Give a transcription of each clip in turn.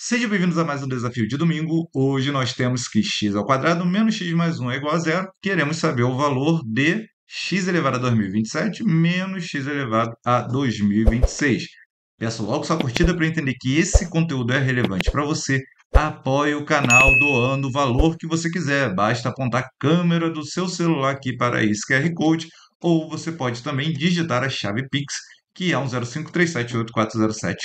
Sejam bem-vindos a mais um desafio de domingo. Hoje nós temos que x ao quadrado menos x mais 1 é igual a zero. Queremos saber o valor de x elevado a 2027 menos x elevado a 2026. Peço logo sua curtida para entender que esse conteúdo é relevante para você. Apoie o canal doando o valor que você quiser. Basta apontar a câmera do seu celular aqui para esse QR Code ou você pode também digitar a chave Pix que é um 0537840745.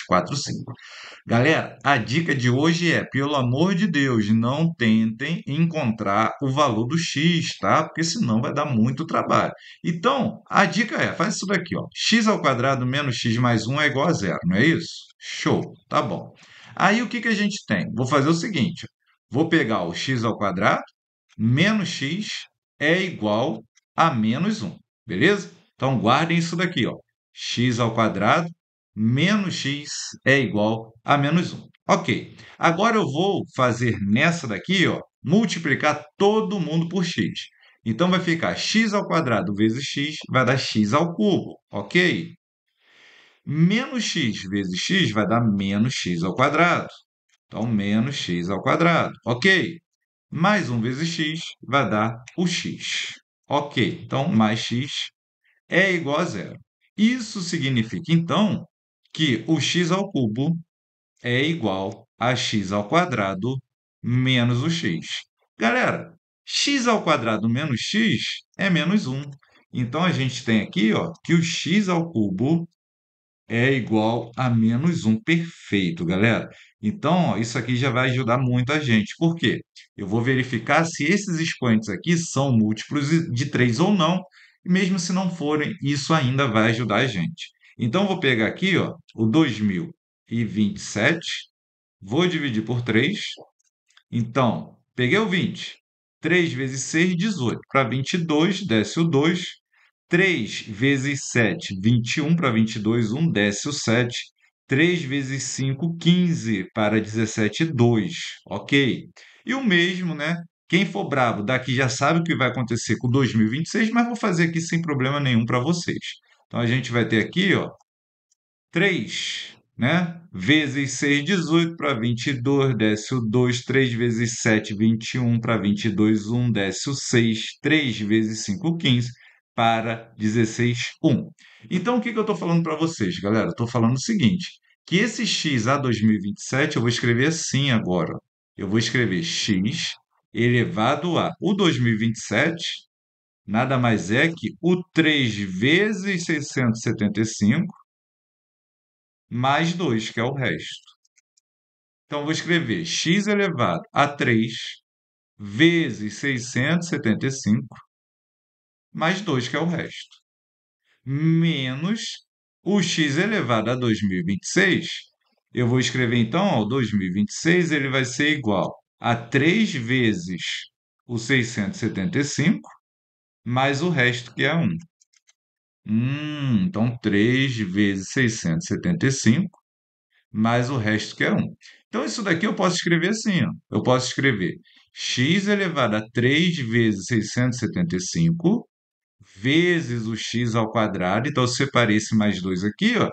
Galera, a dica de hoje é, pelo amor de Deus, não tentem encontrar o valor do x, tá? Porque senão vai dar muito trabalho. Então, a dica é, faz isso daqui, ó. x ao quadrado menos x mais 1 é igual a zero, não é isso? Show, tá bom. Aí o que, que a gente tem? Vou fazer o seguinte, vou pegar o x ao quadrado menos x é igual a menos 1, beleza? Então, guardem isso daqui, ó x ao quadrado menos x é igual a menos 1. Ok, agora eu vou fazer nessa daqui, ó, multiplicar todo mundo por x. Então vai ficar x ao quadrado vezes x vai dar x ao cubo, ok? Menos x vezes x vai dar menos x ao quadrado. Então, menos x ao quadrado, ok? Mais 1 vezes x vai dar o x. Ok, então mais x é igual a zero. Isso significa, então, que o x ao cubo é igual a x ao quadrado menos o x. Galera, x ao quadrado menos x é menos 1. Então, a gente tem aqui ó, que o x ao cubo é igual a menos 1. Perfeito, galera. Então, ó, isso aqui já vai ajudar muito a gente. Por quê? Eu vou verificar se esses expoentes aqui são múltiplos de 3 ou não. E mesmo se não forem, isso ainda vai ajudar a gente. Então, vou pegar aqui ó, o 2027, vou dividir por 3. Então, peguei o 20. 3 vezes 6, 18. Para 22, desce o 2. 3 vezes 7, 21. Para 22, 1, desce o 7. 3 vezes 5, 15. Para 17, 2. Ok? E o mesmo né, quem for bravo daqui já sabe o que vai acontecer com 2026, mas vou fazer aqui sem problema nenhum para vocês. Então a gente vai ter aqui, ó, 3, né? Vezes 6, 18 para 22, desce o 2, 3 vezes 7, 21 para 22, 1, desce o 6, 3 vezes 5, 15 para 16, 1. Então o que, que eu estou falando para vocês, galera? Estou falando o seguinte, que esse x a 2027 eu vou escrever assim agora. Eu vou escrever x elevado a. O 2027 nada mais é que o 3 vezes 675 mais 2, que é o resto. Então, vou escrever x elevado a 3 vezes 675 mais 2, que é o resto, menos o x elevado a 2026. Eu vou escrever, então, ó, 2026 ele vai ser igual a três vezes o 675, mais o resto que é 1. Hum, então, 3 vezes 675, mais o resto que é 1. Então, isso daqui eu posso escrever assim. Ó. Eu posso escrever x elevado a 3 vezes 675 vezes o x ao quadrado. Então, eu separei esse mais 2 aqui, ó,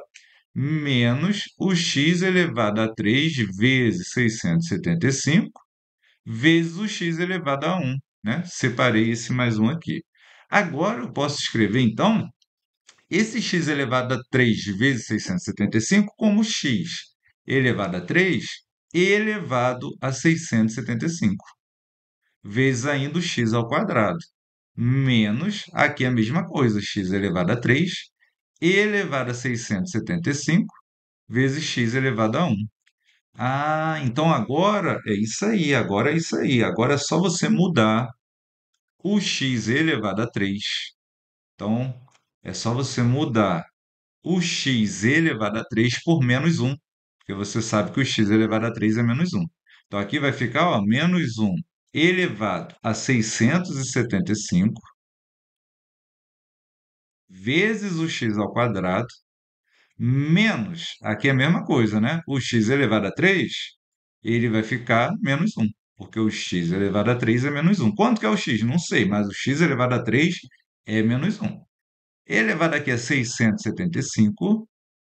menos o x elevado a 3 vezes 675 vezes o x elevado a 1. Né? Separei esse mais 1 aqui. Agora eu posso escrever, então, esse x elevado a 3 vezes 675 como x elevado a 3 elevado a 675, vezes ainda o x ao quadrado, menos, aqui a mesma coisa, x elevado a 3 elevado a 675 vezes x elevado a 1. Ah, então agora é isso aí, agora é isso aí. Agora é só você mudar o x elevado a 3. Então, é só você mudar o x elevado a 3 por menos 1, porque você sabe que o x elevado a 3 é menos 1. Então, aqui vai ficar ó, menos 1 elevado a 675 vezes o x ao quadrado menos, aqui é a mesma coisa, né? O x elevado a 3, ele vai ficar menos 1, porque o x elevado a 3 é menos 1. Quanto que é o x? Não sei, mas o x elevado a 3 é menos 1. Elevado aqui é a 675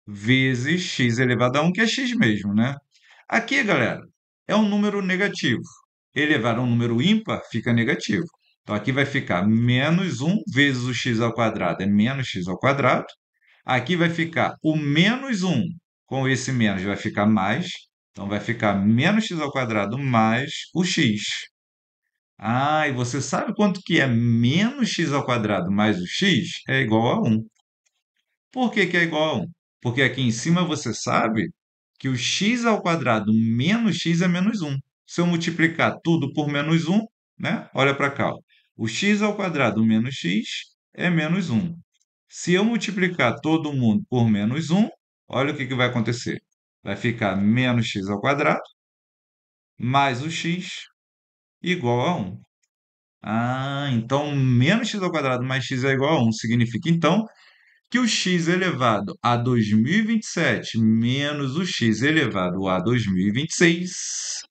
vezes x elevado a 1, que é x mesmo, né? Aqui, galera, é um número negativo. Elevado a um número ímpar fica negativo. Então, aqui vai ficar menos 1 vezes o x ao quadrado, é menos x ao quadrado, Aqui vai ficar o menos 1 com esse menos vai ficar mais. Então, vai ficar menos x ao quadrado mais o x. Ah, e você sabe quanto que é menos x ao quadrado mais o x? É igual a 1. Por que, que é igual a 1? Porque aqui em cima você sabe que o x ao quadrado menos x é menos 1. Se eu multiplicar tudo por menos 1, né? olha para cá. Ó. O x ao quadrado menos x é menos 1. Se eu multiplicar todo mundo por menos 1, olha o que, que vai acontecer. Vai ficar menos x ao quadrado mais o x igual a 1. Ah, então menos x ao quadrado mais x é igual a 1. Significa então que o x elevado a 2027 menos o x elevado a 2026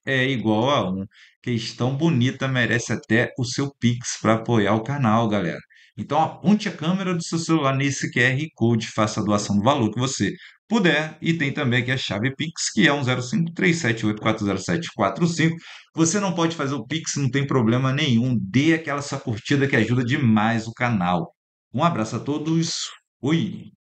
é igual a 1. Questão bonita, merece até o seu Pix para apoiar o canal, galera. Então aponte a câmera do seu celular nesse QR Code, faça a doação do valor que você puder. E tem também aqui a chave Pix, que é 10537840745. Você não pode fazer o Pix, não tem problema nenhum. Dê aquela sua curtida que ajuda demais o canal. Um abraço a todos. Fui!